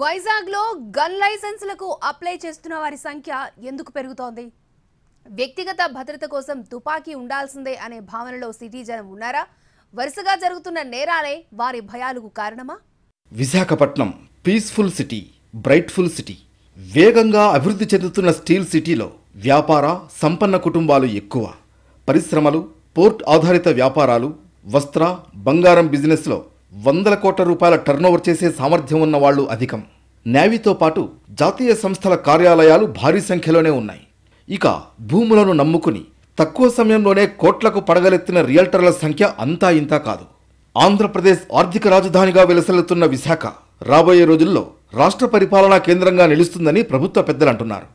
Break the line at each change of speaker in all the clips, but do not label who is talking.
వైజాగ్ లో gun లైసెన్సులకు apply చేస్తున్న వారి సంఖ్య ఎందుకు పెరుగుతోంది వ్యక్తిగత భద్రత కోసం తుపాకీ ఉండాల్సిందే అనే భావనలో సిటీ జనం ఉన్నారా వరుసగా జరుగుతున్న నేరాలే వారి భయాలకు కారణమా
Visakhapatnam peaceful city brightful city వేగంగా అభివృద్ధి చెందుతున్న స్టీల్ సిటీలో వ్యాపార సంపన్న కుటుంబాలు ఎక్కువ పరిశ్రమలు పోర్ట్ ఆధారిత వ్యాపారాలు వస్త్ర బంగారం బిజినెస్లో వందల కోట్ల రూపాయల టర్నోవర్ చేసే సామర్థ్యం ఉన్న వాళ్ళు అధికం నేవీతో పాటు జాతీయ సంస్థల కార్యాలయాలు భారీ సంఖ్యలోనే ఉన్నాయి ఇక భూములను నమ్ముకుని తక్కువ సమయంలోనే కోట్లకు పడగలెత్తిన రియల్టర్ల సంఖ్య అంతా ఇంతా కాదు ఆంధ్రప్రదేశ్ ఆర్థిక రాజధానిగా విలసిల్లుతున్న విశాఖ రాబోయే రోజుల్లో రాష్ట్ర పరిపాలనా కేంద్రంగా నిలుస్తుందని ప్రభుత్వ పెద్దలంటున్నారు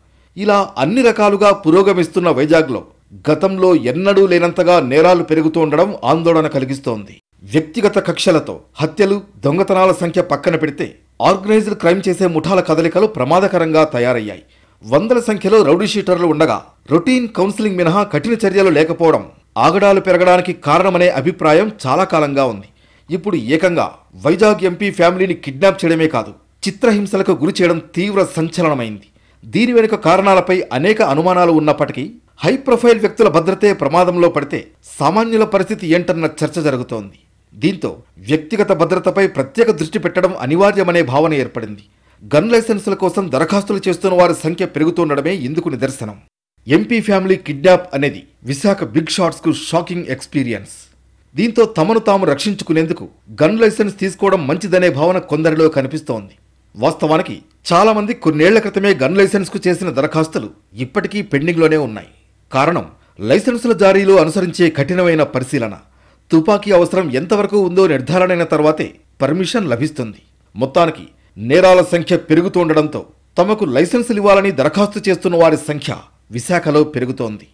ఇలా అన్ని రకాలుగా పురోగమిస్తున్న వైజాగ్లో గతంలో ఎన్నడూ లేనంతగా నేరాలు పెరుగుతుండడం ఆందోళన కలిగిస్తోంది వ్యక్తిగత కక్షలతో హత్యలు దొంగతనాల సంఖ్య పక్కన పెడితే ఆర్గనైజ్డ్ క్రైమ్ చేసే ముఠాల కదలికలు ప్రమాదకరంగా తయారయ్యాయి వందల సంఖ్యలో రౌడీ షీటర్లు ఉండగా రొటీన్ కౌన్సిలింగ్ మినహా కఠిన చర్యలు లేకపోవడం ఆగడాలు పెరగడానికి కారణమనే అభిప్రాయం చాలా కాలంగా ఉంది ఇప్పుడు ఏకంగా వైజాగ్ ఎంపీ ఫ్యామిలీని కిడ్నాప్ చేయడమే కాదు చిత్రహింసలకు గురి చేయడం తీవ్ర సంచలనమైంది దీని వెనుక కారణాలపై అనేక అనుమానాలు ఉన్నప్పటికీ హై ప్రొఫైల్ వ్యక్తుల భద్రతే ప్రమాదంలో పడితే సామాన్యుల పరిస్థితి ఏంటన్న చర్చ జరుగుతోంది దీంతో వ్యక్తిగత భద్రతపై ప్రత్యేక దృష్టి పెట్టడం అనివార్యమనే భావన ఏర్పడింది గన్ లైసెన్సుల కోసం దరఖాస్తులు చేస్తున్న వారి సంఖ్య పెరుగుతుండడమే ఇందుకు నిదర్శనం ఎంపీ ఫ్యామిలీ కిడ్నాప్ అనేది విశాఖ బిగ్ షాట్స్కు షాకింగ్ ఎక్స్పీరియన్స్ దీంతో తమను తాము రక్షించుకునేందుకు గన్ లైసెన్స్ తీసుకోవడం మంచిదనే భావన కొందరిలో కనిపిస్తోంది వాస్తవానికి చాలామంది కొన్నేళ్ల క్రితమే గన్ లైసెన్స్కు చేసిన దరఖాస్తులు ఇప్పటికీ పెండింగ్లోనే ఉన్నాయి కారణం లైసెన్సుల జారీలో అనుసరించే కఠినమైన పరిశీలన తుపాకీ అవసరం ఎంతవరకు ఉందో నిర్ధారణైన తర్వాతే పర్మిషన్ లభిస్తుంది మొత్తానికి నేరాల సంఖ్య పెరుగుతుండడంతో తమకు లైసెన్సులు ఇవ్వాలని దరఖాస్తు చేస్తున్న వారి సంఖ్య విశాఖలో పెరుగుతోంది